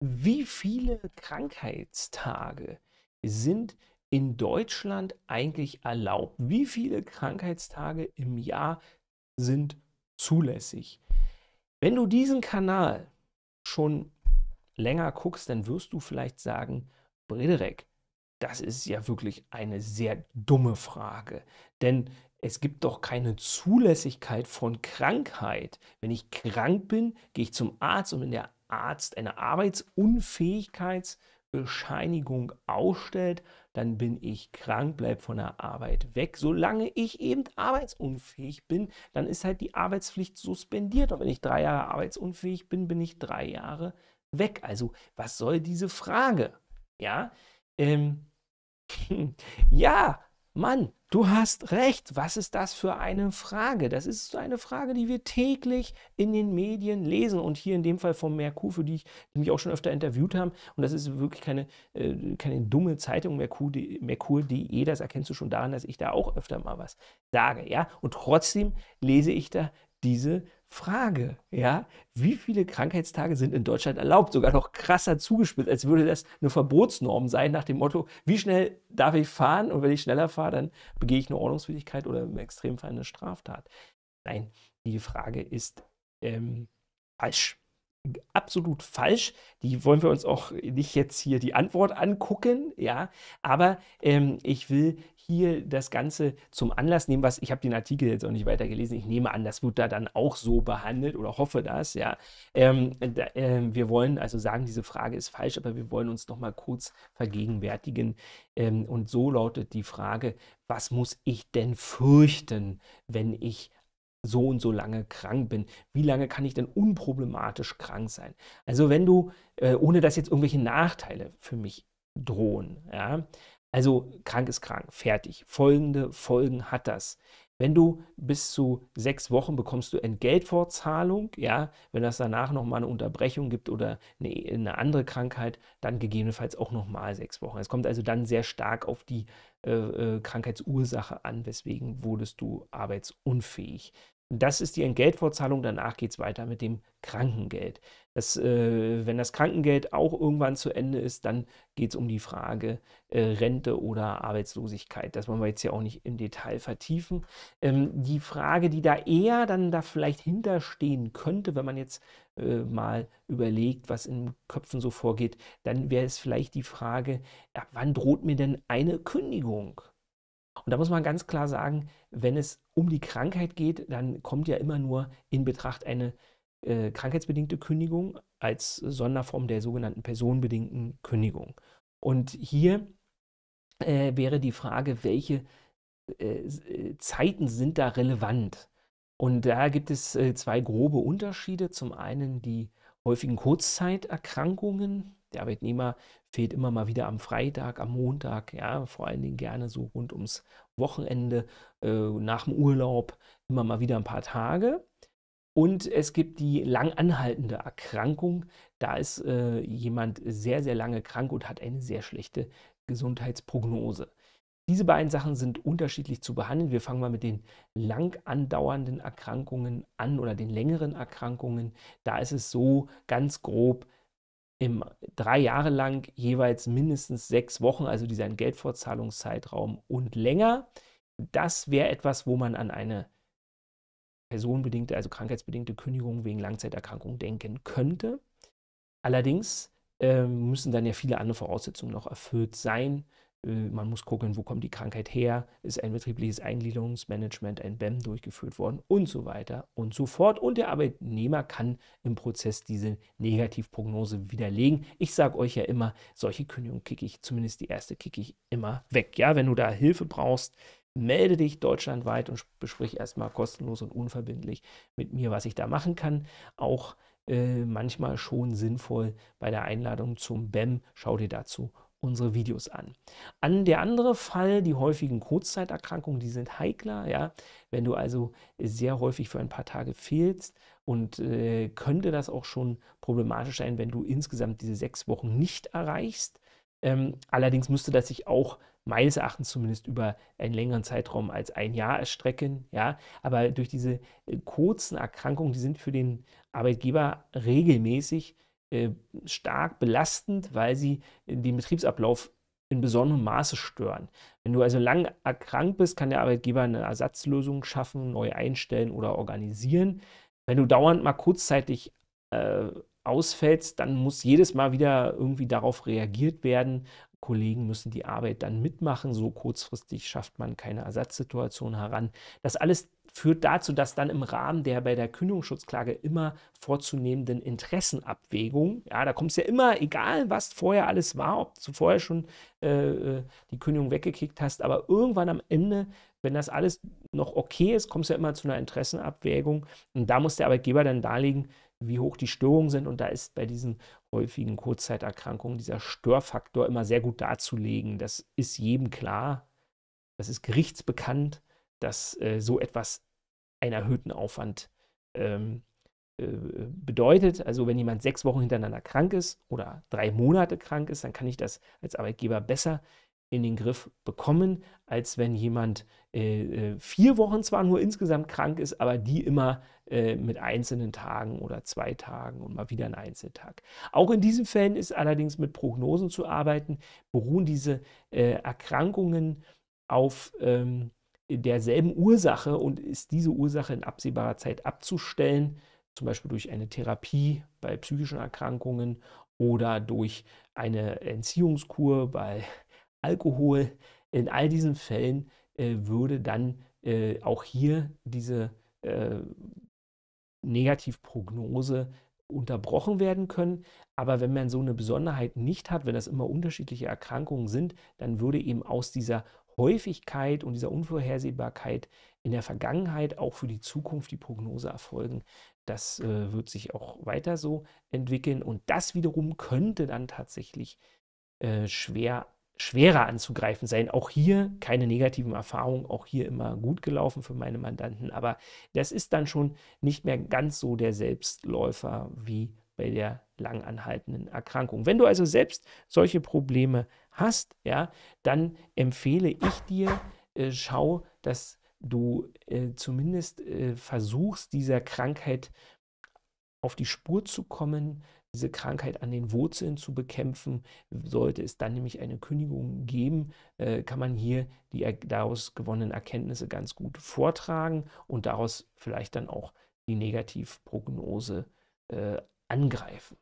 wie viele Krankheitstage sind in Deutschland eigentlich erlaubt? Wie viele Krankheitstage im Jahr sind zulässig? Wenn du diesen Kanal schon länger guckst, dann wirst du vielleicht sagen, Brederek, das ist ja wirklich eine sehr dumme Frage. Denn es gibt doch keine Zulässigkeit von Krankheit. Wenn ich krank bin, gehe ich zum Arzt und wenn der Arzt eine Arbeitsunfähigkeitsbescheinigung ausstellt, dann bin ich krank, bleibe von der Arbeit weg. Solange ich eben arbeitsunfähig bin, dann ist halt die Arbeitspflicht suspendiert. Und wenn ich drei Jahre arbeitsunfähig bin, bin ich drei Jahre weg. Also, was soll diese Frage? Ja, ähm, ja, Mann, Du hast recht. Was ist das für eine Frage? Das ist so eine Frage, die wir täglich in den Medien lesen und hier in dem Fall von Merkur, für die ich die mich auch schon öfter interviewt haben. Und das ist wirklich keine, äh, keine dumme Zeitung, merkur.de. Merkur das erkennst du schon daran, dass ich da auch öfter mal was sage. Ja? Und trotzdem lese ich da diese Frage. Frage, ja, wie viele Krankheitstage sind in Deutschland erlaubt? Sogar noch krasser zugespitzt, als würde das eine Verbotsnorm sein, nach dem Motto, wie schnell darf ich fahren? Und wenn ich schneller fahre, dann begehe ich eine Ordnungswidrigkeit oder im Extremfall eine Straftat. Nein, die Frage ist ähm, falsch absolut falsch. Die wollen wir uns auch nicht jetzt hier die Antwort angucken, ja. Aber ähm, ich will hier das Ganze zum Anlass nehmen, was ich habe den Artikel jetzt auch nicht weitergelesen. Ich nehme an, das wird da dann auch so behandelt oder hoffe das, ja. Ähm, da, äh, wir wollen also sagen, diese Frage ist falsch, aber wir wollen uns noch mal kurz vergegenwärtigen. Ähm, und so lautet die Frage: Was muss ich denn fürchten, wenn ich so und so lange krank bin. Wie lange kann ich denn unproblematisch krank sein? Also wenn du, äh, ohne dass jetzt irgendwelche Nachteile für mich drohen, ja, also krank ist krank, fertig. Folgende Folgen hat das. Wenn du bis zu sechs Wochen bekommst du Entgeltfortzahlung, ja, wenn das danach nochmal eine Unterbrechung gibt oder eine, eine, andere Krankheit, dann gegebenenfalls auch nochmal sechs Wochen. Es kommt also dann sehr stark auf die äh, äh Krankheitsursache an, weswegen wurdest du arbeitsunfähig das ist die Entgeltvorzahlung. Danach geht es weiter mit dem Krankengeld. Das, äh, wenn das Krankengeld auch irgendwann zu Ende ist, dann geht es um die Frage äh, Rente oder Arbeitslosigkeit. Das wollen wir jetzt ja auch nicht im Detail vertiefen. Ähm, die Frage, die da eher dann da vielleicht hinterstehen könnte, wenn man jetzt äh, mal überlegt, was in Köpfen so vorgeht, dann wäre es vielleicht die Frage, ab wann droht mir denn eine Kündigung? Und da muss man ganz klar sagen, wenn es um die Krankheit geht, dann kommt ja immer nur in Betracht eine äh, krankheitsbedingte Kündigung als Sonderform der sogenannten personenbedingten Kündigung. Und hier äh, wäre die Frage, welche äh, äh Zeiten sind da relevant? Und da gibt es äh, zwei grobe Unterschiede. Zum einen die häufigen Kurzzeiterkrankungen, der Arbeitnehmer fehlt immer mal wieder am Freitag, am Montag, ja, vor allen Dingen gerne so rund ums Wochenende, äh, nach dem Urlaub, immer mal wieder ein paar Tage. Und es gibt die lang anhaltende Erkrankung. Da ist äh, jemand sehr, sehr lange krank und hat eine sehr schlechte Gesundheitsprognose. Diese beiden Sachen sind unterschiedlich zu behandeln. Wir fangen mal mit den lang andauernden Erkrankungen an oder den längeren Erkrankungen. Da ist es so ganz grob, im drei Jahre lang jeweils mindestens sechs Wochen, also diesen Geldvorzahlungszeitraum und länger. Das wäre etwas, wo man an eine personenbedingte, also krankheitsbedingte Kündigung wegen Langzeiterkrankung denken könnte. Allerdings äh, müssen dann ja viele andere Voraussetzungen noch erfüllt sein. Äh, man muss gucken, wo kommt die Krankheit her, ist ein betriebliches Eingliederungsmanagement, ein BEM durchgeführt worden und so weiter und so fort. Und der Arbeitnehmer kann im Prozess diese Negativprognose widerlegen. Ich sage euch ja immer, solche Kündigungen kicke ich, zumindest die erste kicke ich immer weg. Ja, wenn du da Hilfe brauchst, melde dich deutschlandweit und besprich erstmal kostenlos und unverbindlich mit mir, was ich da machen kann. Auch äh, manchmal schon sinnvoll bei der Einladung zum BEM. Schau dir dazu unsere Videos an. An der andere Fall, die häufigen Kurzzeiterkrankungen, die sind heikler. Ja? Wenn du also sehr häufig für ein paar Tage fehlst und äh, könnte das auch schon problematisch sein, wenn du insgesamt diese sechs Wochen nicht erreichst. Ähm, allerdings müsste das sich auch meines Erachtens zumindest über einen längeren Zeitraum als ein Jahr erstrecken. Ja, aber durch diese äh, kurzen Erkrankungen, die sind für den Arbeitgeber regelmäßig äh, stark belastend, weil sie den Betriebsablauf in besonderem Maße stören. Wenn du also lang erkrankt bist, kann der Arbeitgeber eine Ersatzlösung schaffen, neu einstellen oder organisieren. Wenn du dauernd mal kurzzeitig äh, ausfällst, dann muss jedes Mal wieder irgendwie darauf reagiert werden Kollegen müssen die Arbeit dann mitmachen. So kurzfristig schafft man keine Ersatzsituation heran. Das alles führt dazu, dass dann im Rahmen der bei der Kündigungsschutzklage immer vorzunehmenden Interessenabwägung, ja, da kommt es ja immer, egal was vorher alles war, ob du vorher schon äh, äh die Kündigung weggekickt hast, aber irgendwann am Ende, wenn das alles noch okay ist, kommt es ja immer zu einer Interessenabwägung und da muss der Arbeitgeber dann darlegen, wie hoch die Störungen sind. Und da ist bei diesen häufigen Kurzzeiterkrankungen dieser Störfaktor immer sehr gut darzulegen. Das ist jedem klar, das ist gerichtsbekannt, dass äh, so etwas einen erhöhten Aufwand ähm, äh, bedeutet. Also wenn jemand sechs Wochen hintereinander krank ist oder drei Monate krank ist, dann kann ich das als Arbeitgeber besser in den Griff bekommen, als wenn jemand äh, äh, vier Wochen zwar nur insgesamt krank ist, aber die immer äh, mit einzelnen Tagen oder zwei Tagen und mal wieder ein Einzeltag. Auch in diesen Fällen ist allerdings mit Prognosen zu arbeiten, beruhen diese äh, Erkrankungen auf ähm, derselben Ursache und ist diese Ursache in absehbarer Zeit abzustellen, zum Beispiel durch eine Therapie bei psychischen Erkrankungen oder durch eine Entziehungskur bei Alkohol. In all diesen Fällen äh, würde dann äh, auch hier diese äh, Negativprognose unterbrochen werden können. Aber wenn man so eine Besonderheit nicht hat, wenn das immer unterschiedliche Erkrankungen sind, dann würde eben aus dieser Häufigkeit und dieser Unvorhersehbarkeit in der Vergangenheit auch für die Zukunft die Prognose erfolgen. Das äh, wird sich auch weiter so entwickeln und das wiederum könnte dann tatsächlich äh, schwer schwerer anzugreifen sein. Auch hier keine negativen Erfahrungen, auch hier immer gut gelaufen für meine Mandanten, aber das ist dann schon nicht mehr ganz so der Selbstläufer wie bei der langanhaltenden Erkrankung. Wenn du also selbst solche Probleme hast, ja, dann empfehle ich dir, äh, schau, dass du äh, zumindest äh, versuchst, dieser Krankheit auf die Spur zu kommen, diese Krankheit an den Wurzeln zu bekämpfen. Sollte es dann nämlich eine Kündigung geben, äh, kann man hier die daraus gewonnenen Erkenntnisse ganz gut vortragen und daraus vielleicht dann auch die Negativprognose äh, angreifen.